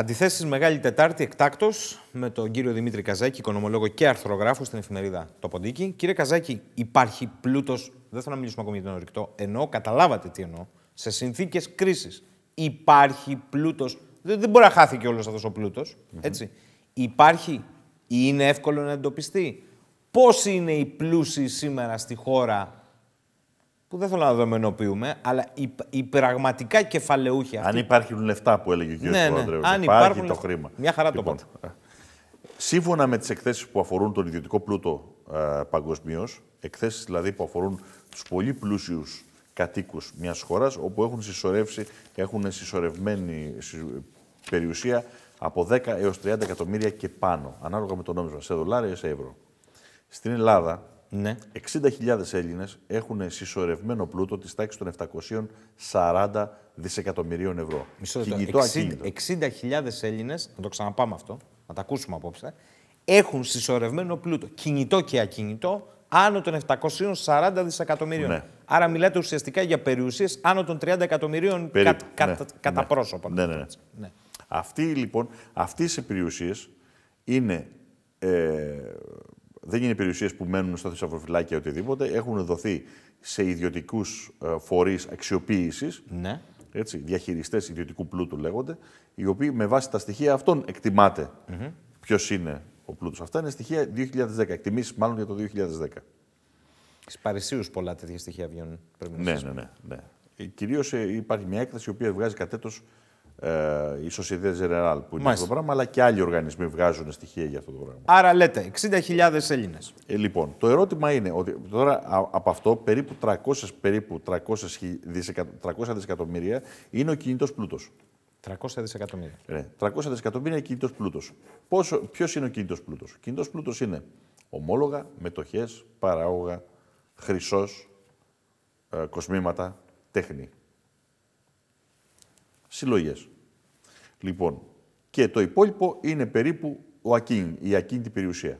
Αντιθέσεις Μεγάλη Τετάρτη εκτάκτος με τον κύριο Δημήτρη Καζάκη, οικονομολόγο και αρθρογράφος στην εφημερίδα Το Ποντίκι. Κύριε Καζάκη, υπάρχει πλούτος. Δεν θέλω να μιλήσουμε ακόμη για τον ορυκτό. Εννοώ, καταλάβατε τι εννοώ. Σε συνθήκες κρίσης υπάρχει πλούτος. Δεν, μπορεί να χάθηκε όλος αυτός ο πλούτος. έτσι. Υπάρχει ή είναι εύκολο να εντοπιστεί. Πόσοι είναι οι πλούσιοι σήμερα στη χώρα που δεν θέλω να δομενοποιούμε, αλλά οι, πραγματικά κεφαλαιούχοι αυτοί. Αν υπάρχουν λεφτά που έλεγε ο κ. Ναι, ναι. αν υπάρχει το χρήμα. Μια χαρά λοιπόν, το πω. Ε, σύμφωνα με τις εκθέσεις που αφορούν τον ιδιωτικό πλούτο ε, παγκοσμίως, εκθέσεις δηλαδή που αφορούν τους πολύ πλούσιους κατοίκους μιας χώρας, όπου έχουν συσσωρεύσει, έχουν συσσωρευμένη περιουσία από 10 έω 30 εκατομμύρια και πάνω, ανάλογα με το νόμισμα, σε δολάρια ή σε ευρώ. Στην Ελλάδα, ναι. 60.000 Έλληνες έχουν συσσωρευμένο πλούτο της τάξης των 740 δισεκατομμυρίων ευρώ. Μισό λεπτό. 60.000 Έλληνες, να το ξαναπάμε αυτό, να τα ακούσουμε απόψε, έχουν συσσωρευμένο πλούτο, κινητό και ακινητό, άνω των 740 δισεκατομμυρίων. Ναι. Άρα μιλάτε ουσιαστικά για περιουσίες άνω των 30 εκατομμυρίων Κατα... Ναι. ναι. πρόσωπο. Ναι, ναι, ναι. ναι. Αυτοί λοιπόν, αυτές οι περιουσίες είναι ε, δεν είναι περιουσίες που μένουν στο θησαυροφυλάκια, ή οτιδήποτε. Έχουν δοθεί σε ιδιωτικούς ε, φορείς αξιοποίησης. Ναι. Έτσι, διαχειριστές ιδιωτικού πλούτου λέγονται, οι οποίοι με βάση τα στοιχεία αυτών εκτιμάται ποιος είναι ο πλούτος. Αυτά είναι στοιχεία 2010, εκτιμήσεις μάλλον για το 2010. Στις Παρισίους πολλά τέτοια στοιχεία βγαίνουν. Ναι ναι, ναι, ναι, ναι, ναι. Κυρίως ε, υπάρχει μια έκθεση η οποία βγάζει κατέτος ε, η Société Générale που είναι αυτό το πράγμα, αλλά και άλλοι οργανισμοί βγάζουν στοιχεία για αυτό το πράγμα. Άρα λέτε, 60.000 Έλληνες. Ε, λοιπόν, το ερώτημα είναι ότι τώρα από αυτό περίπου 300, περίπου 300, 300 δισεκατομμύρια είναι ο κινητός πλούτος. 300 δισεκατομμύρια. 300 ναι, δισεκατομμύρια είναι κινητός πλούτος. Ποιος είναι ο κινητός πλούτος, Ο κινητός πλούτος είναι ομόλογα, μετοχές, παράγωγα, χρυσός, ε, κοσμήματα, τέχνη συλλογές. Λοιπόν, και το υπόλοιπο είναι περίπου ο ακίν, η ακίνητη περιουσία.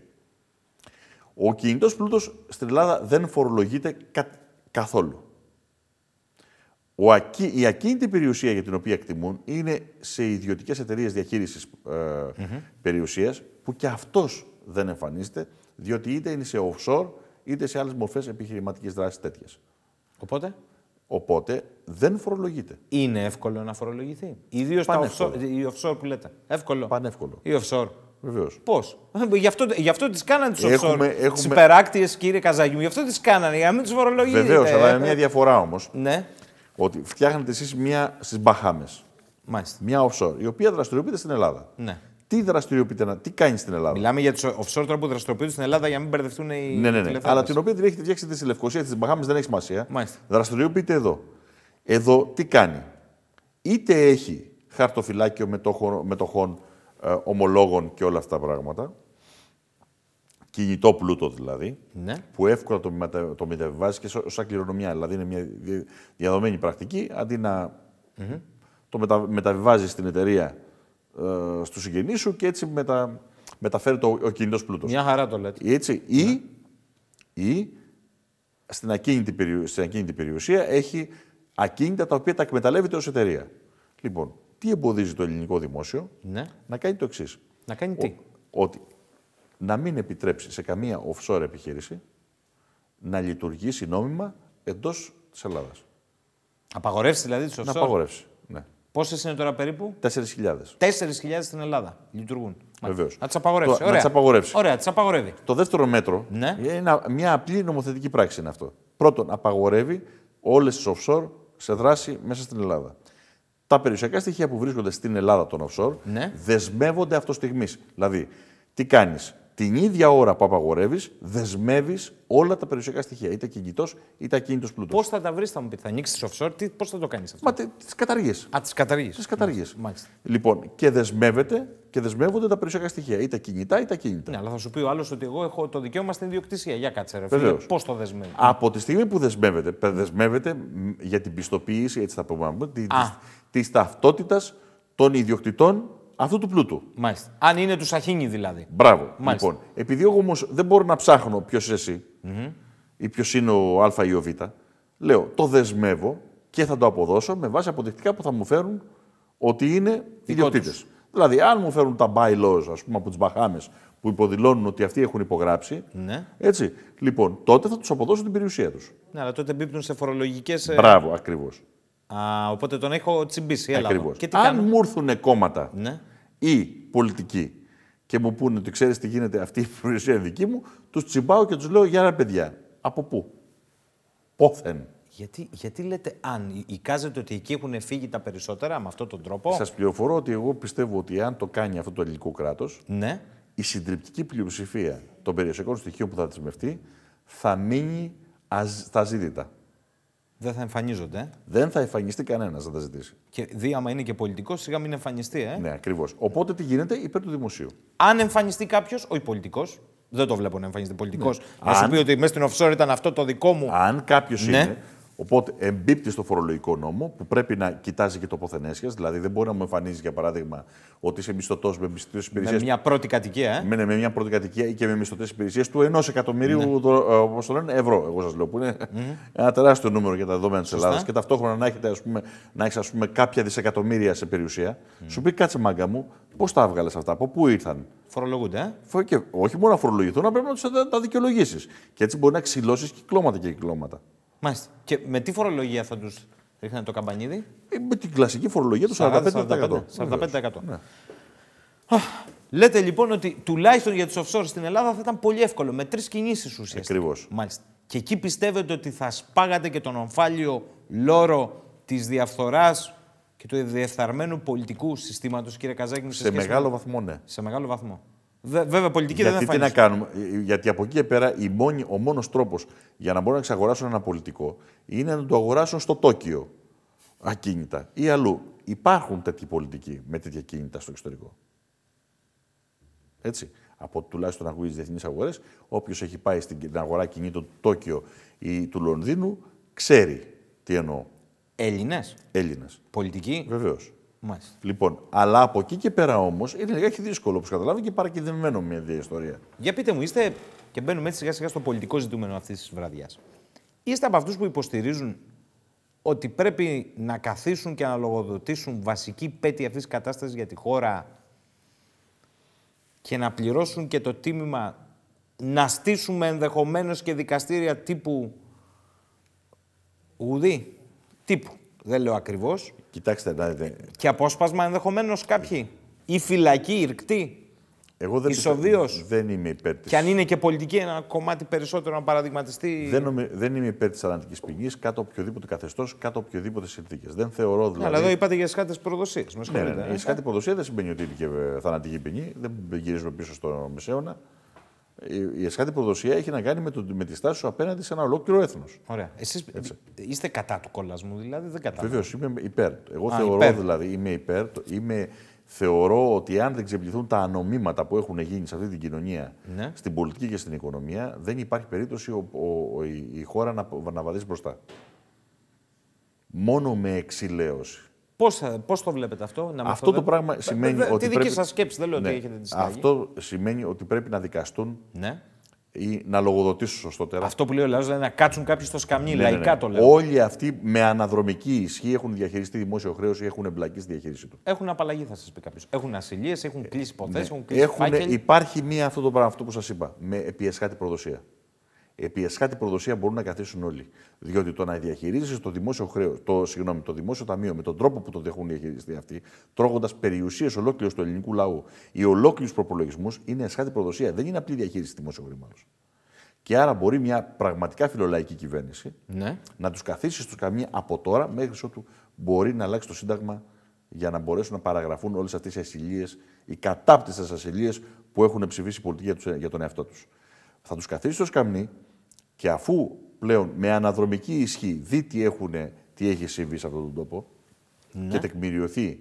Ο κινητός πλούτος στην Ελλάδα δεν φορολογείται καθόλου. Ο η ακίνητη περιουσία για την οποία εκτιμούν είναι σε ιδιωτικές εταιρείες διαχείρισης ε, περιουσίας που και αυτός δεν εμφανίζεται διότι είτε είναι σε offshore είτε σε άλλες μορφές επιχειρηματικής δράσης τέτοιες. Οπότε? Οπότε δεν φορολογείται. Είναι εύκολο να φορολογηθεί. Ιδίως τα offshore, που λέτε. Εύκολο. Πανεύκολο. Η offshore. Βεβαίως. Πώς. Γι' αυτό, αυτό τις κάνανε τις offshore. Έχουμε... Τι κύριε Καζαγιού. Γι' αυτό τις κάνανε, για να μην τι φορολογείτε. Βεβαίως, αλλά είναι μια ε, ε, διαφορά όμως. Ναι. Ότι φτιάχνετε εσείς μια στις Μπαχάμες. Μάλιστα. Μια offshore, η οποία δραστηριοποιείται στην Ελλάδα. Ναι τι δραστηριοποιείται, τι κάνει στην Ελλάδα. Μιλάμε για τους offshore τώρα που δραστηριοποιούνται στην Ελλάδα για να μην μπερδευτούν οι. Ναι, ναι, ναι. Αλλά την οποία την έχετε φτιάξει στη Λευκοσία, τη Μπαχάμε δεν έχει σημασία. Μάλιστα. Δραστηριοποιείται εδώ. Εδώ τι κάνει. Είτε έχει χαρτοφυλάκιο μετοχών, μετοχών ε, ομολόγων και όλα αυτά τα πράγματα. Κινητό πλούτο δηλαδή, ναι. που εύκολα το, μετα... το μεταβιβάζεις και σαν κληρονομιά. Δηλαδή είναι μια διαδομένη πρακτική, αντί να mm-hmm. το μετα... μεταβιβάζεις στην εταιρεία ε, στους συγγενείς σου και έτσι μετα, μεταφέρει το, ο κινητός πλούτος. Μια χαρά το λέτε. Έτσι, ή, ναι. ή στην, ακίνητη περιουσία, στην ακίνητη περιουσία έχει ακίνητα τα οποία τα εκμεταλλεύεται ως εταιρεία. Λοιπόν, τι εμποδίζει το ελληνικό δημόσιο ναι. να κάνει το εξής. Να κάνει τι. ότι να μην επιτρέψει σε καμία offshore επιχείρηση να λειτουργήσει νόμιμα εντός της Ελλάδας. Απαγορεύσει δηλαδή τις offshore. Να απαγορεύσει. Πόσες είναι τώρα περίπου? 4.000. 4.000 στην Ελλάδα λειτουργούν. Βεβαίως. Να τις απαγορεύσει. Να απαγορεύσει. Ωραία, τις απαγορεύει. Το δεύτερο μέτρο ναι. είναι μια απλή νομοθετική πράξη είναι αυτό. Πρώτον, απαγορεύει όλες τις offshore σε δράση μέσα στην Ελλάδα. Τα περιουσιακά στοιχεία που βρίσκονται στην Ελλάδα των offshore ναι. δεσμεύονται αυτό στιγμή. Δηλαδή, τι κάνεις, την ίδια ώρα που απαγορεύεις, δεσμεύεις όλα τα περιουσιακά στοιχεία, είτε κινητός είτε ακίνητος πλούτος. Πώς θα τα βρεις, θα μου πει, θα ανοίξεις offshore, τις, πώς θα το κάνεις αυτό. Μα τι καταργίες. Α, τις καταργίες. Τις καταργίες. Λοιπόν, και δεσμεύεται και δεσμεύονται τα περιουσιακά στοιχεία, είτε κινητά είτε ακίνητα. Ναι, αλλά θα σου πει ο άλλος ότι εγώ έχω το δικαίωμα στην ιδιοκτησία. Για κάτσε, ρε Πώς το δεσμεύεις. Από τη στιγμή που δεσμεύεται, δεσμεύεται για την πιστοποίηση, έτσι θα πούμε, τη ταυτότητας των ιδιοκτητών αυτού του πλούτου. Μάλιστα. Αν είναι του Σαχίνη δηλαδή. Μπράβο. Μάλιστα. Λοιπόν, επειδή εγώ όμως δεν μπορώ να ψάχνω ποιος είσαι ή ποιος είναι ο Α ή ο Β, λέω το δεσμεύω και θα το αποδώσω με βάση αποδεικτικά που θα μου φέρουν ότι είναι ιδιοκτήτε. Δηλαδή, αν μου φέρουν τα bylaws, ας πούμε, από τις Μπαχάμες που υποδηλώνουν ότι αυτοί έχουν υπογράψει. Ναι. Έτσι. Λοιπόν, τότε θα τους αποδώσω την περιουσία τους. Ναι, αλλά τότε μπίπτουν σε φορολογικές. Ε, Μπράβο, ακριβώς. Οπότε τον έχω τσιμπήσει. Ακριβώ. Αν κάνω... μου έρθουν κόμματα ναι ή πολιτική και μου πούνε ότι ξέρεις τι γίνεται, αυτή η προηγουσία είναι δική μου, τους τσιμπάω και τους λέω για ρε παιδιά. Από πού, πόθεν. Γιατί, γιατί λέτε αν, εικάζεται ότι εκεί έχουν φύγει τα περισσότερα με αυτόν τον τρόπο. Σας πληροφορώ ότι εγώ πιστεύω ότι αν το κάνει αυτό το ελληνικό κράτος, ναι. η συντριπτική πλειοψηφία των περιουσιακών στοιχείων που θα δεσμευτεί θα μείνει αζ, στα ζήτητα. Δεν θα εμφανίζονται. Δεν θα εμφανιστεί κανένας να τα ζητήσει. Και άμα είναι και πολιτικός, σιγά μην εμφανιστεί, ε. Ναι, ακριβώς. Οπότε τι γίνεται υπέρ του δημοσίου. Αν εμφανιστεί κάποιος, ο πολιτικός, δεν το βλέπω να εμφανίζεται πολιτικός. Ναι. Να σου πει ότι μέσα στην offshore ήταν αυτό το δικό μου. Αν κάποιος ναι. είναι Οπότε εμπίπτει στο φορολογικό νόμο που πρέπει να κοιτάζει και το Δηλαδή δεν μπορεί να μου εμφανίζει, για παράδειγμα, ότι είσαι μισθωτός με μισθωτές υπηρεσίε. Με μια πρώτη κατοικία, ε? με, ναι, με μια πρώτη κατοικία και με μισθωτές υπηρεσίες του ενός εκατομμυρίου ναι. Ε, ευρώ. Εγώ σας λέω που είναι mm. ένα τεράστιο νούμερο για τα δεδομένα της Ελλάδας και ταυτόχρονα να έχετε, ας πούμε, να ας πούμε, κάποια δισεκατομμύρια σε περιουσία. Mm. Σου πει κάτσε μάγκα μου, πώς τα έβγαλες αυτά, από πού ήρθαν. Φορολογούνται. Ε? Και όχι μόνο να φορολογηθούν, αλλά πρέπει να τα δικαιολογήσεις. Και έτσι μπορεί να ξυλώσεις κυκλώματα και κυκλώματα. Μάλιστα. Και με τι φορολογία θα τους ρίχνανε το καμπανίδι, ε, Με την κλασική φορολογία του 45%. 45%. 45%. Λέτε λοιπόν ότι τουλάχιστον για τους offshore στην Ελλάδα θα ήταν πολύ εύκολο με τρεις κινήσεις ουσιαστικά. Ακριβώς. Μάλιστα. Και εκεί πιστεύετε ότι θα σπάγατε και τον ομφάλιο λόρο της διαφθοράς και του διεφθαρμένου πολιτικού συστήματος, κύριε Καζάκη, σε, σε μεγάλο βαθμό, ναι. Σε μεγάλο βαθμό. Βέβαια, πολιτική γιατί δεν θα τι να κάνουμε. Ε, ε, γιατί από εκεί και πέρα η μόνη, ο μόνος τρόπος για να μπορούν να εξαγοράσουν ένα πολιτικό είναι να το αγοράσουν στο Τόκιο ακίνητα ή αλλού. Υπάρχουν τέτοιοι πολιτικοί με τέτοια κίνητα στο εξωτερικό. Έτσι. Από τουλάχιστον να ακούει τι διεθνείς αγορές, όποιος έχει πάει στην αγορά κινήτων του Τόκιο ή του Λονδίνου, ξέρει τι εννοώ. Έλληνες. Έλληνες. Πολιτική. Βεβαίως. Μάλιστα. Λοιπόν, αλλά από εκεί και πέρα όμως είναι λιγάκι δύσκολο όπως καταλάβει και παρακινδυνευμένο μια διαστορία. ιστορία. Για πείτε μου, είστε και μπαίνουμε έτσι σιγά σιγά στο πολιτικό ζητούμενο αυτής της βραδιάς. Είστε από αυτούς που υποστηρίζουν ότι πρέπει να καθίσουν και να λογοδοτήσουν βασική πέτη αυτής της κατάστασης για τη χώρα και να πληρώσουν και το τίμημα να στήσουμε ενδεχομένως και δικαστήρια τύπου ουδή. τύπου δεν λέω ακριβώς. Κοιτάξτε να Και απόσπασμα ενδεχομένως κάποιοι. Ή φυλακή, ηρκτή. Εγώ δεν, Ισοδίως. δεν είμαι υπέρ της. Και αν είναι και πολιτική, ένα κομμάτι περισσότερο να παραδειγματιστεί. Δεν, νομι... δεν είμαι υπέρ της αναλυτική ποινή κάτω οποιοδήποτε καθεστώς, κάτω οποιοδήποτε συνθήκες. Δεν θεωρώ ναι, δηλαδή. Αλλά εδώ είπατε για σχάτε προδοσίε. Ναι, ναι, ναι. Η ε. σχάτη προδοσίας δεν σημαίνει ότι είναι και ε, θανατική ποινή. Δεν γυρίζουμε πίσω στο μεσαίωνα η εσχάτη προδοσία έχει να κάνει με, το, με τη στάση σου απέναντι σε ένα ολόκληρο έθνος. Ωραία. Εσείς είστε κατά του κολλασμού, δηλαδή δεν κατάλαβα. Βεβαίως, είμαι υπέρ. Εγώ θεωρώ δηλαδή, είμαι υπέρ. Είμαι, θεωρώ ότι αν δεν ξεπληθούν τα ανομήματα που έχουν γίνει σε αυτή την κοινωνία, ναι. στην πολιτική και στην οικονομία, δεν υπάρχει περίπτωση ο, η, χώρα να, να βαδίσει μπροστά. Μόνο με εξηλαίωση Πώς πώς το βλέπετε αυτό, να Αυτό το πράγμα σημαίνει ότι. Τη δική πρέπει... σας σκέψη, δεν λέω ότι ναι, έχετε τη Αυτό σημαίνει ότι πρέπει να δικαστούν ναι. ή να λογοδοτήσουν σωστότερα. Αυτό που λέει ο Λαός, δηλαδή να κάτσουν κάποιοι στο σκαμνί, ναι, ναι, λαϊκά ναι, το λέω. Όλοι αυτοί με αναδρομική ισχύ έχουν διαχειριστεί δημόσιο χρέος ή έχουν εμπλακεί στη διαχείρισή του. Έχουν απαλλαγή, θα σας πει κάποιος. Έχουν ασυλίες, έχουν κλείσει ναι. υποθέσεις, έχουν κλείσει έχουν, Υπάρχει μία αυτό το πράγμα αυτό που σας είπα, με επιεσχάτη προδοσία. Επί εσχάτη προδοσία μπορούν να καθίσουν όλοι. Διότι το να διαχειρίζεσαι το δημόσιο χρέο, το, συγγνώμη, το δημόσιο ταμείο με τον τρόπο που το έχουν διαχειριστεί αυτοί, τρώγοντας περιουσίες ολόκληρου του ελληνικού λαού ή ολόκληρους προπολογισμούς, είναι εσχάτη προδοσία. Δεν είναι απλή διαχείριση δημόσιου χρήματος. Και άρα μπορεί μια πραγματικά φιλολαϊκή κυβέρνηση ναι. να τους καθίσει στο καμία από τώρα μέχρι ότου μπορεί να αλλάξει το Σύνταγμα για να μπορέσουν να παραγραφούν όλες αυτές οι ασυλίες, οι κατάπτυστες ασυλίες που έχουν ψηφίσει η πολιτική για τον εαυτό τους. Θα τους καθίσει στο σκαμνί, και αφού πλέον με αναδρομική ισχύ δει τι, τι έχει συμβεί σε αυτόν τον τόπο ναι. και τεκμηριωθεί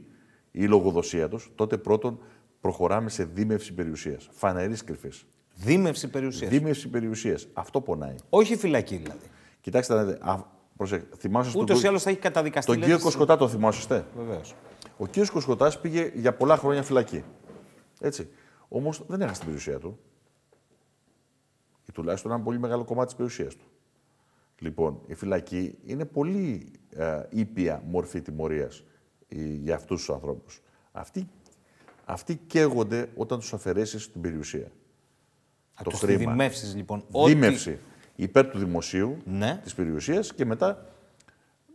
η λογοδοσία τους, τότε πρώτον προχωράμε σε δίμευση περιουσίας. Φανερή κρυφή. Δίμευση περιουσίας. Δίμευση περιουσίας. Αυτό πονάει. Όχι φυλακή δηλαδή. Κοιτάξτε να δείτε. Προσέξτε. Θυμάσαι Ούτω ή άλλω θα έχει καταδικαστεί. Τον κύριο Κοσκοτά το θυμάσαστε. Βεβαίως. Ο κύριος Κοσκοτάς πήγε για πολλά χρόνια φυλακή. Έτσι. Όμως δεν έχασε την περιουσία του ή τουλάχιστον ένα πολύ μεγάλο κομμάτι της περιουσίας του. Λοιπόν, η φυλακή είναι πολύ ε, ήπια μορφή τιμωρίας ε, για αυτούς τους ανθρώπους. Αυτοί, αυτοί καίγονται όταν τους αφαιρέσεις την περιουσία. Α, το χρήμα. λοιπόν. Δίμευση υπέρ του δημοσίου ναι. της περιουσίας και μετά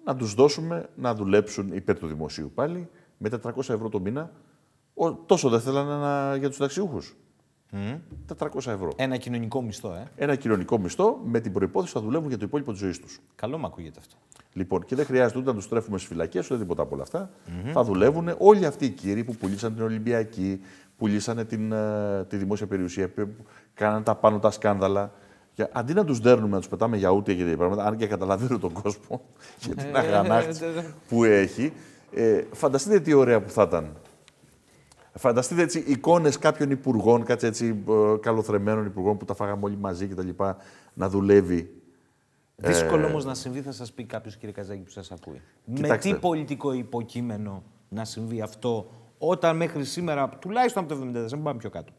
να τους δώσουμε να δουλέψουν υπέρ του δημοσίου πάλι με 400 ευρώ το μήνα. τόσο δεν θέλανε να, για τους συνταξιούχου. 400 ευρώ. Ένα κοινωνικό μισθό, ε. Ένα κοινωνικό μισθό με την προπόθεση ότι θα δουλεύουν για το υπόλοιπο της ζωής τους. Καλό μου ακούγεται αυτό. Λοιπόν, και δεν χρειάζεται ούτε να τους τρέφουμε στις φυλακές ούτε τίποτα από όλα αυτά. Mm-hmm. Θα δουλεύουν όλοι αυτοί οι κύριοι που πουλήσαν την Ολυμπιακή, πουλήσαν την, ε, τη δημόσια περιουσία, που κάναν τα πάνω τα σκάνδαλα. Για, αντί να τους δέρνουμε, να τους πετάμε για ούτε για πράγματα, αν και καταλαβαίνω τον κόσμο για την αγανάκτηση που έχει, ε, φανταστείτε τι ωραία που θα ήταν Φανταστείτε έτσι εικόνες κάποιων υπουργών, κάτι έτσι ε, καλοθρεμένων υπουργών που τα φάγαμε όλοι μαζί και τα λοιπά, να δουλεύει. Δύσκολο ε... όμως να συμβεί, θα σας πει κάποιος κύριε Καζάκη που σας ακούει. Με τι πολιτικό υποκείμενο να συμβεί αυτό, όταν μέχρι σήμερα, τουλάχιστον από το 1974, δεν πάμε πιο κάτω.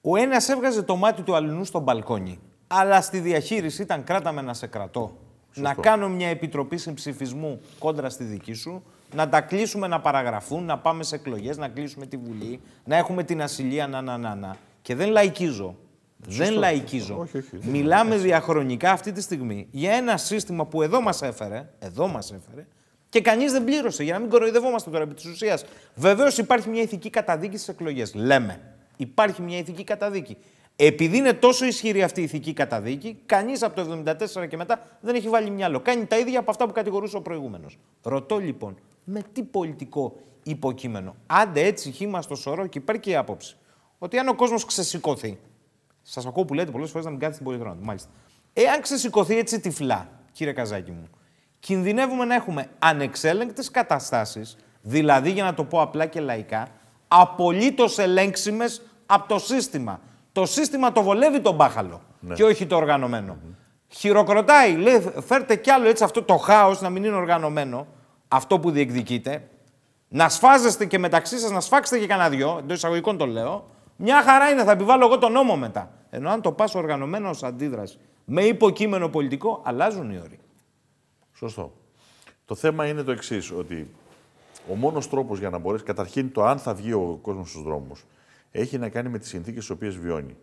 Ο ένας έβγαζε το μάτι του αλλού στο μπαλκόνι. Αλλά στη διαχείριση ήταν κράτα με να σε κρατώ. Να κάνω μια επιτροπή συμψηφισμού κόντρα στη δική σου, να τα κλείσουμε να παραγραφούν, να πάμε σε εκλογές, να κλείσουμε τη Βουλή, να έχουμε την ασυλία, να, να, να, να. Και δεν λαϊκίζω. Δεν λαϊκίζω. όχι, όχι. Μιλάμε διαχρονικά αυτή τη στιγμή για ένα σύστημα που εδώ μας έφερε, εδώ μας έφερε, και κανείς δεν πλήρωσε. Για να μην κοροϊδευόμαστε τώρα επί της ουσίας. Βεβαίως υπάρχει μια ηθική καταδίκη στις εκλογές. Λέμε. Υπάρχει μια ηθική καταδίκη. Επειδή είναι τόσο ισχυρή αυτή η ηθική καταδίκη, κανείς από το 1974 και μετά δεν έχει βάλει μυαλό. Κάνει τα ίδια από αυτά που κατηγορούσε ο προηγούμενος. Ρωτώ λοιπόν, με τι πολιτικό υποκείμενο. Άντε έτσι, χήμα στο σωρό και υπάρχει και η άποψη ότι αν ο κόσμος ξεσηκωθεί. Σας ακούω που λέτε πολλές φορές να μην κάθετε στην πολυχρόνια του. Μάλιστα. Εάν ξεσηκωθεί έτσι τυφλά, κύριε Καζάκη μου, κινδυνεύουμε να έχουμε ανεξέλεγκτες καταστάσεις, δηλαδή για να το πω απλά και λαϊκά, απολύτως ελέγξιμες από το σύστημα. Το σύστημα το βολεύει τον μπάχαλο ναι. και όχι το οργανωμένο. Χειροκροτάει, λέει, φέρτε κι άλλο έτσι αυτό το χάος να μην είναι οργανωμένο, αυτό που διεκδικείτε. Να σφάζεστε και μεταξύ σας, να σφάξετε και κανένα δυο, εντός εισαγωγικών το λέω. Μια χαρά είναι, θα επιβάλλω εγώ τον νόμο μετά. Ενώ αν το πας οργανωμένο ως αντίδραση με υποκείμενο πολιτικό, αλλάζουν οι όροι. Σωστό. Το θέμα είναι το εξής, ότι ο μόνος τρόπος για να μπορέσεις, καταρχήν το αν θα βγει ο κόσμος στους δρόμους, έχει να κάνει με τις συνθήκες τι οποίες βιώνει.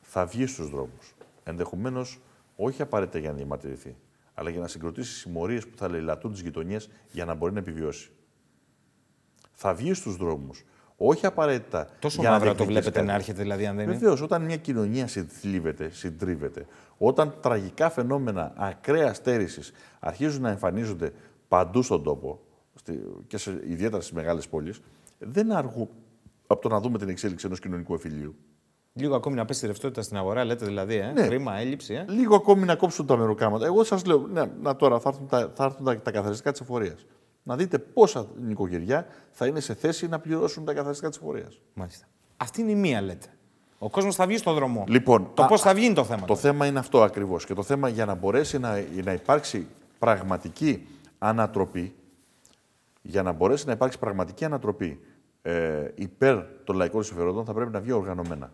Θα βγει στους δρόμους. Ενδεχομένως όχι απαραίτητα για να διαμαρτυρηθεί, αλλά για να συγκροτήσει συμμορίες που θα λαιλατούν τις γειτονιές για να μπορεί να επιβιώσει. Θα βγει στους δρόμους. Όχι απαραίτητα. Τόσο για μαύρα να το βλέπετε κάτι. να έρχεται, δηλαδή, αν δεν είναι. Βεβαίως, όταν μια κοινωνία συντρίβεται, συντρίβεται, όταν τραγικά φαινόμενα ακραίας στέρησης αρχίζουν να εμφανίζονται παντού στον τόπο και σε, ιδιαίτερα στις μεγάλες πόλεις, δεν αργού από το να δούμε την εξέλιξη ενός κοινωνικού εφηλίου. Λίγο ακόμη να πέσει η ρευστότητα στην αγορά, λέτε δηλαδή. Ε. Ναι. Κρίμα, έλλειψη. Ε. Λίγο ακόμη να κόψουν τα μεροκάματα. Εγώ σας λέω, ναι, να τώρα θα έρθουν τα, θα έρθουν τα, τα καθαριστικά της εφορίας. Να δείτε πόσα νοικοκυριά θα είναι σε θέση να πληρώσουν τα καθαριστικά της εφορίας. Μάλιστα. Αυτή είναι η μία, λέτε. Ο κόσμος θα βγει στον δρόμο. Λοιπόν, το πώς θα βγει το θέμα. Το θέμα είναι αυτό ακριβώς. Και το θέμα για να μπορέσει να, να υπάρξει πραγματική ανατροπή, για να μπορέσει να υπάρξει πραγματική ανατροπή ε, υπέρ των λαϊκών συμφερόντων θα πρέπει να βγει οργανωμένα.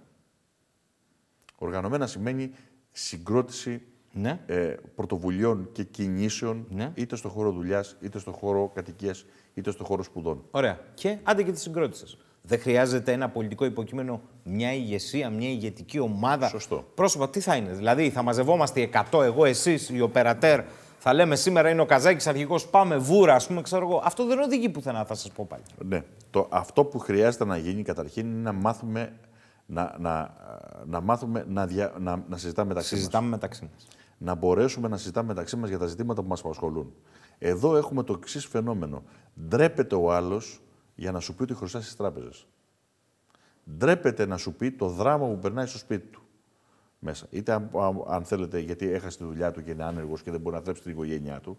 Οργανωμένα σημαίνει συγκρότηση ναι. ε, πρωτοβουλειών και κινήσεων ναι. είτε στον χώρο δουλειάς, είτε στον χώρο κατοικίας, είτε στον χώρο σπουδών. Ωραία. Και άντε και τη συγκρότησης. Δεν χρειάζεται ένα πολιτικό υποκείμενο, μια ηγεσία, μια ηγετική ομάδα. Σωστό. Πρόσωπα, τι θα είναι. Δηλαδή, θα μαζευόμαστε 100, εγώ, εσείς, οι οπερατέρ, θα λέμε σήμερα είναι ο Καζάκης αρχηγός, πάμε βούρα, ας πούμε, ξέρω εγώ. Αυτό δεν οδηγεί πουθενά, θα σας πω πάλι. Ναι. Το, αυτό που χρειάζεται να γίνει καταρχήν είναι να μάθουμε να, να, να, μάθουμε να, να, συζητάμε μεταξύ μας. Συζητάμε μας. μεταξύ μας. Να μπορέσουμε να συζητάμε μεταξύ μας για τα ζητήματα που μας απασχολούν. Εδώ έχουμε το εξής φαινόμενο. Ντρέπεται ο άλλος για να σου πει ότι χρωστάς στις τράπεζες. Ντρέπεται να σου πει το δράμα που περνάει στο σπίτι του μέσα. Είτε αν θέλετε, γιατί έχασε τη δουλειά του και είναι άνεργος και δεν μπορεί να θρέψει την οικογένειά του.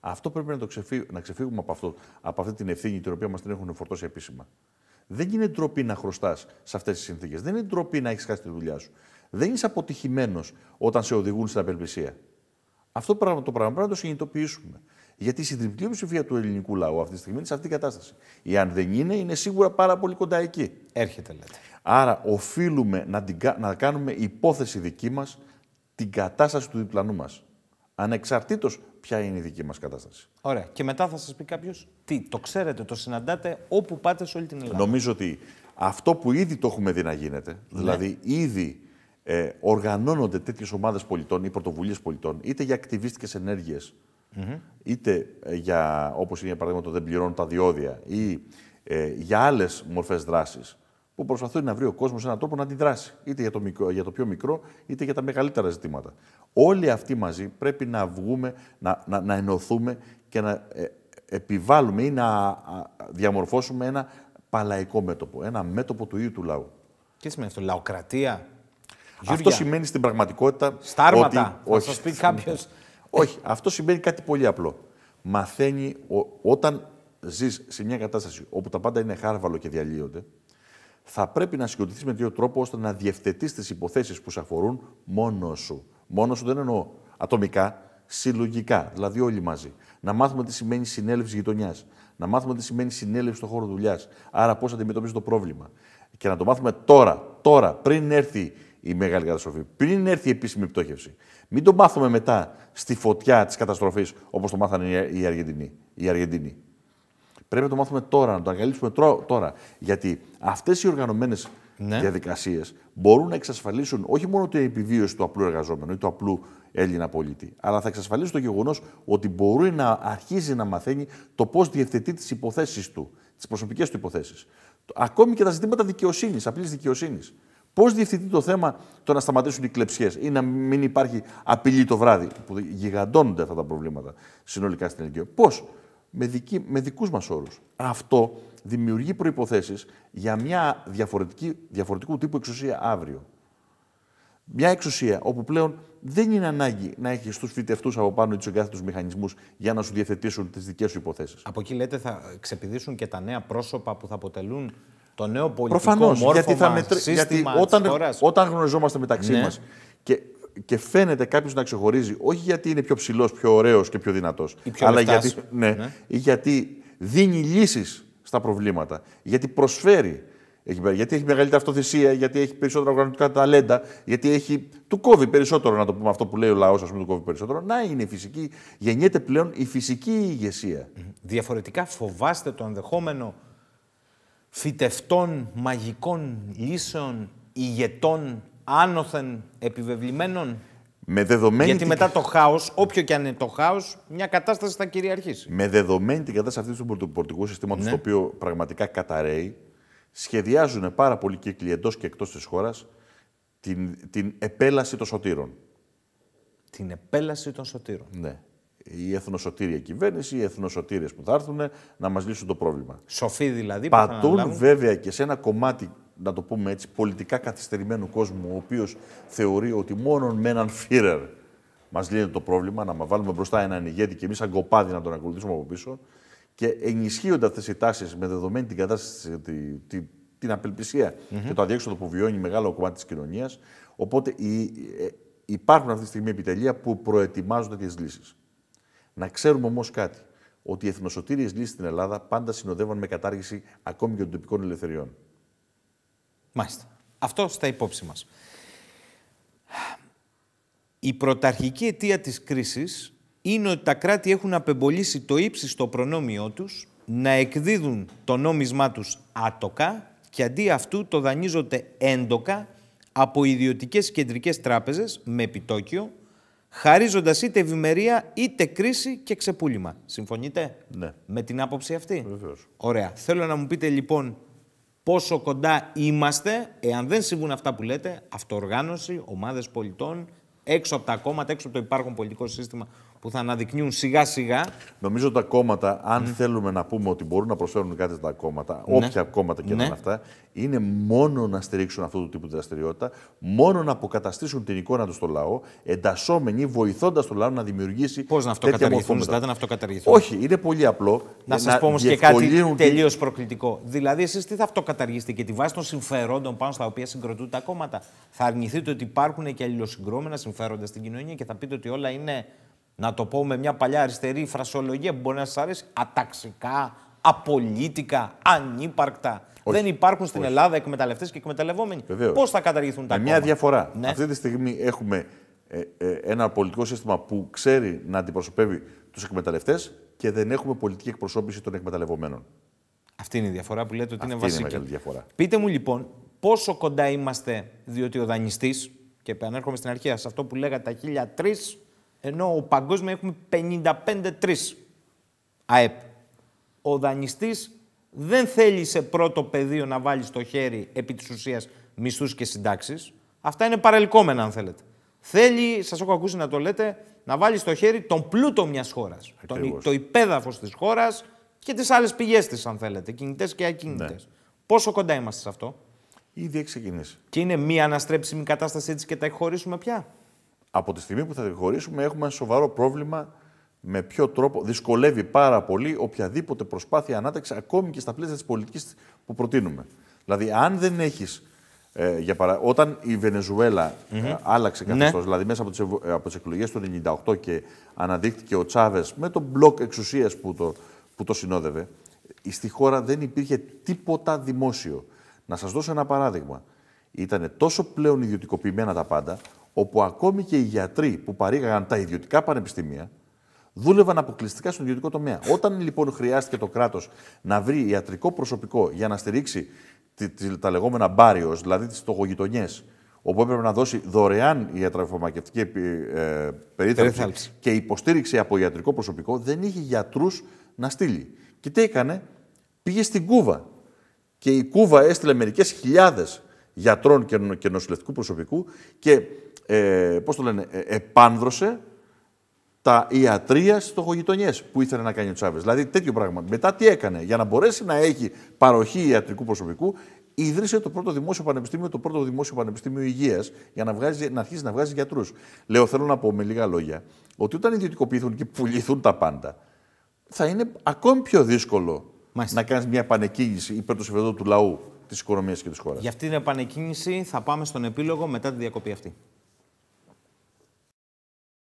Αυτό πρέπει να, το ξεφύγουμε, να ξεφύγουμε από, αυτό, από αυτή την ευθύνη την οποία μας την έχουν φορτώσει επίσημα. Δεν είναι ντροπή να χρωστάς σε αυτές τις συνθήκες. Δεν είναι ντροπή να έχεις χάσει τη δουλειά σου. Δεν είσαι αποτυχημένος όταν σε οδηγούν στην απελπισία. Αυτό το πράγμα, το πρέπει να το συνειδητοποιήσουμε. Γιατί η συντριπτική πλειοψηφία του ελληνικού λαού αυτή τη στιγμή είναι σε αυτή την κατάσταση. Ή αν δεν είναι, είναι σίγουρα πάρα πολύ κοντά εκεί. Έρχεται, λέτε. Άρα οφείλουμε να, να κάνουμε υπόθεση δική μας την κατάσταση του διπλανού μας. Ανεξαρτήτως ποια είναι η δική μας κατάσταση. Ωραία. Και μετά θα σας πει κάποιος τι, το ξέρετε, το συναντάτε όπου πάτε σε όλη την Ελλάδα. Νομίζω ότι αυτό που ήδη το έχουμε δει να γίνεται, ναι. δηλαδή ήδη ε, οργανώνονται τέτοιες ομάδες πολιτών ή πρωτοβουλίες πολιτών, είτε για ακτιβίστικες ενέργειες, είτε ε, για, όπως είναι για παράδειγμα το Δεν πληρώνουν τα διόδια, ή ε, για άλλες μορφές δράσης, που προσπαθούν να βρει ο κόσμος έναν τρόπο να αντιδράσει, είτε για το, πιο μικρό, είτε για τα μεγαλύτερα ζητήματα. Όλοι αυτοί μαζί πρέπει να βγούμε, να, να, να ενωθούμε και να ε, επιβάλλουμε ή να διαμορφώσουμε ένα παλαϊκό μέτωπο, ένα μέτωπο του ίδιου του λαού. Τι σημαίνει αυτό, λαοκρατία. Γιούργια. Αυτό σημαίνει στην πραγματικότητα. Στάρματα. Ότι, θα πει κάποιος. όχι, αυτό σημαίνει κάτι πολύ απλό. Μαθαίνει όταν ζεις σε μια κατάσταση όπου τα πάντα είναι χάρβαλο και διαλύονται, θα πρέπει να συγκροτηθείς με τέτοιο τρόπο ώστε να διευθετείς τις υποθέσεις που σε αφορούν μόνος σου. Μόνος σου δεν εννοώ ατομικά, συλλογικά, δηλαδή όλοι μαζί. Να μάθουμε τι σημαίνει συνέλευση γειτονιάς. Να μάθουμε τι σημαίνει συνέλευση στον χώρο δουλειάς. Άρα πώς αντιμετωπίζεις το πρόβλημα. Και να το μάθουμε τώρα, τώρα, πριν έρθει η μεγάλη καταστροφή, πριν έρθει η επίσημη πτώχευση. Μην το μάθουμε μετά στη φωτιά της καταστροφής όπως το μάθανε οι Αργεντινοί. Οι Αργεντινοί. Πρέπει να το μάθουμε τώρα, να το ανακαλύψουμε τώρα. Γιατί αυτές οι οργανωμένες ναι. διαδικασίες μπορούν να εξασφαλίσουν όχι μόνο την επιβίωση του απλού εργαζόμενου ή του απλού Έλληνα πολίτη, αλλά θα εξασφαλίσει το γεγονός ότι μπορεί να αρχίζει να μαθαίνει το πώς διευθετεί τις υποθέσεις του, τις προσωπικές του υποθέσεις. Ακόμη και τα ζητήματα δικαιοσύνης, απλής δικαιοσύνης. Πώς διευθυντεί το θέμα το να σταματήσουν οι κλεψιές ή να μην υπάρχει απειλή το βράδυ, που γιγαντώνονται αυτά τα προβλήματα συνολικά στην Ελληνική. Πώς με, δική, με δικούς μας όρους. Αυτό δημιουργεί προϋποθέσεις για μια διαφορετική, διαφορετικού τύπου εξουσία αύριο. Μια εξουσία όπου πλέον δεν είναι ανάγκη να έχεις τους φοιτευτού από πάνω ή τους εγκάθετου μηχανισμούς για να σου διαθετήσουν τις δικές σου υποθέσεις. Από εκεί λέτε θα ξεπηδήσουν και τα νέα πρόσωπα που θα αποτελούν το νέο πολιτικό Προφανώς, μόρφωμα, γιατί, θα μετρ... γιατί όταν, χώρας. όταν γνωριζόμαστε μεταξύ ναι. μας και και φαίνεται κάποιος να ξεχωρίζει, όχι γιατί είναι πιο ψηλός, πιο ωραίος και πιο δυνατός, αλλά γιατί, ναι, ναι. γιατί δίνει λύσεις στα προβλήματα. Γιατί προσφέρει. Γιατί έχει μεγαλύτερη αυτοθυσία, γιατί έχει περισσότερα οργανωτικά ταλέντα, γιατί έχει... του κόβει περισσότερο, να το πούμε αυτό που λέει ο λαός, ας πούμε, του κόβει περισσότερο. Να είναι η φυσική. Γεννιέται πλέον η φυσική ηγεσία. Διαφορετικά φοβάστε το ενδεχόμενο φυτευτών, μαγικών λύσεων, ηγετών άνωθεν επιβεβλημένων. Με δεδομένη Γιατί μετά το χάος, όποιο και αν είναι το χάος, μια κατάσταση θα κυριαρχήσει. Με δεδομένη την κατάσταση αυτή του πολιτικού συστήματος, ναι. το οποίο πραγματικά καταραίει, σχεδιάζουν πάρα πολλοί κύκλοι εντός και εκτός της χώρας την, την επέλαση των σωτήρων. Την επέλαση των σωτήρων. Ναι. Η εθνοσωτήρια κυβέρνηση, οι εθνοσωτήριες που θα έρθουν να μας λύσουν το πρόβλημα. Σοφοί δηλαδή. Πατούν βέβαια και σε ένα κομμάτι να το πούμε έτσι, πολιτικά καθυστερημένου κόσμου, ο οποίος θεωρεί ότι μόνο με έναν Φίρερ μας λύνεται το πρόβλημα, να βάλουμε μπροστά έναν ηγέτη και εμείς κοπάδι να τον ακολουθήσουμε από πίσω. Και ενισχύονται αυτές οι τάσεις με δεδομένη την κατάσταση, τη, τη, την απελπισία mm-hmm. και το αδιέξοδο που βιώνει μεγάλο κομμάτι της κοινωνίας. Οπότε η, ε, υπάρχουν αυτή τη στιγμή επιτελεία που προετοιμάζονται τις λύσεις. Να ξέρουμε όμως κάτι. Ότι οι εθνοσωτήριες λύσεις στην Ελλάδα πάντα συνοδεύαν με κατάργηση ακόμη και των τοπικών ελευθεριών. Μάλιστα. Αυτό στα υπόψη μας. Η πρωταρχική αιτία της κρίσης είναι ότι τα κράτη έχουν απεμπολίσει το ύψιστο προνόμιό τους να εκδίδουν το νόμισμά τους άτοκα και αντί αυτού το δανείζονται έντοκα από ιδιωτικές κεντρικές τράπεζες με επιτόκιο, χαρίζοντας είτε ευημερία είτε κρίση και ξεπούλημα. Συμφωνείτε ναι. με την άποψη αυτή. Ωραία. Θέλω να μου πείτε λοιπόν πόσο κοντά είμαστε, εάν δεν συμβούν αυτά που λέτε, αυτοοργάνωση, ομάδες πολιτών, έξω από τα κόμματα, έξω από το υπάρχον πολιτικό σύστημα που θα αναδεικνύουν σιγά σιγά. Νομίζω τα κόμματα, αν mm. θέλουμε να πούμε ότι μπορούν να προσφέρουν κάτι στα κόμματα, ναι. όποια κόμματα και ναι. να είναι αυτά, είναι μόνο να στηρίξουν αυτού του τύπου τη δραστηριότητα, μόνο να αποκαταστήσουν την εικόνα τους στο λαό, εντασσόμενοι, βοηθώντας το λαό να δημιουργήσει. Πώς να αυτοκαταργηθούν, ζητάτε να αυτοκαταργηθούν. Όχι, είναι πολύ απλό. Να σας πω όμως και κάτι τελείως προκλητικό. Δηλαδή, εσείς τι θα αυτοκαταργήσετε και τη βάση των συμφερόντων πάνω στα οποία συγκροτούν τα κόμματα. Θα αρνηθείτε ότι υπάρχουν και αλληλοσυγκρόμενα συμφέροντα στην κοινωνία και θα πείτε ότι όλα είναι να το πω με μια παλιά αριστερή φρασολογία που μπορεί να σας αρέσει, αταξικά, απολύτικα, ανύπαρκτα. Δεν υπάρχουν στην Ελλάδα εκμεταλλευτές και εκμεταλλευόμενοι. Πώς θα καταργηθούν τα κόμματα. Μια διαφορά. Ναι. Αυτή τη στιγμή έχουμε ε, ε, ένα πολιτικό σύστημα που ξέρει να αντιπροσωπεύει τους εκμεταλλευτές και δεν έχουμε πολιτική εκπροσώπηση των εκμεταλλευομένων. Αυτή είναι η διαφορά που λέτε ότι Αυτή είναι βασική. Είναι διαφορά. Πείτε μου λοιπόν πόσο κοντά είμαστε, διότι ο δανειστής, και επανέρχομαι στην αρχή σε αυτό που λέγατε τα 1003, ενώ ο παγκόσμιο έχουμε 55-3 ΑΕΠ. Ο δανειστής δεν θέλει σε πρώτο πεδίο να βάλει στο χέρι επί της ουσίας μισθούς και συντάξεις. Αυτά είναι παρελκόμενα, αν θέλετε. Θέλει, σας έχω ακούσει να το λέτε, να βάλει στο χέρι τον πλούτο μιας χώρας. Το υπέδαφος της χώρας και τις άλλες πηγές της, αν θέλετε, κινητές και ακίνητε. Ναι. Πόσο κοντά είμαστε σε αυτό. Ήδη έχει ξεκινήσει. Και είναι μία αναστρέψιμη κατάσταση έτσι και τα εκχωρήσουμε πια από τη στιγμή που θα χωρίσουμε έχουμε ένα σοβαρό πρόβλημα με ποιο τρόπο δυσκολεύει πάρα πολύ οποιαδήποτε προσπάθεια ανάταξη ακόμη και στα πλαίσια της πολιτικής που προτείνουμε. Δηλαδή, αν δεν έχεις. Ε, για παρα... όταν η βενεζουελα ε, άλλαξε καθεστώ, ναι. δηλαδή μέσα από τις ε, από εκλογές του 1998 και αναδείχθηκε ο Τσάβες με τον μπλοκ εξουσίας που το, που το συνόδευε, στη χώρα δεν υπήρχε τίποτα δημόσιο. Να σας δώσω ένα παράδειγμα. Ήταν τόσο πλέον ιδιωτικοποιημένα τα πάντα, όπου ακόμη και οι γιατροί που παρήγαγαν τα ιδιωτικά πανεπιστήμια δούλευαν αποκλειστικά στον ιδιωτικό τομέα. Όταν λοιπόν χρειάστηκε το κράτος να βρει ιατρικό προσωπικό για να στηρίξει τα λεγόμενα μπάριος, δηλαδή τις στοχογειτονιέ, όπου έπρεπε να δώσει δωρεάν ιατροφαρμακευτική ε, περίθαλψη και υποστήριξη από ιατρικό προσωπικό, δεν είχε γιατρούς να στείλει. Και τι έκανε, πήγε στην Κούβα. Και η Κούβα έστειλε μερικές χιλιάδες γιατρών και νοσηλευτικού προσωπικού και ε, πώς το λένε, ε, επάνδρωσε τα ιατρεία τοχογειτονιές που ήθελε να κάνει ο Τσάβες. Δηλαδή τέτοιο πράγμα. Μετά τι έκανε, για να μπορέσει να έχει παροχή ιατρικού προσωπικού, ίδρυσε το πρώτο δημόσιο πανεπιστήμιο, το πρώτο δημόσιο πανεπιστήμιο υγείας, για να, βγάζει, να αρχίσει να βγάζει γιατρούς. Λέω, θέλω να πω με λίγα λόγια, ότι όταν ιδιωτικοποιηθούν και πουληθούν τα πάντα, θα είναι ακόμη πιο δύσκολο να κάνεις μια πανεκκίνηση υπέρ του συμφέροντος του λαού, της οικονομίας και της χώρας. Για αυτή την επανεκκίνηση θα πάμε στον επίλογο μετά τη διακοπή αυτή.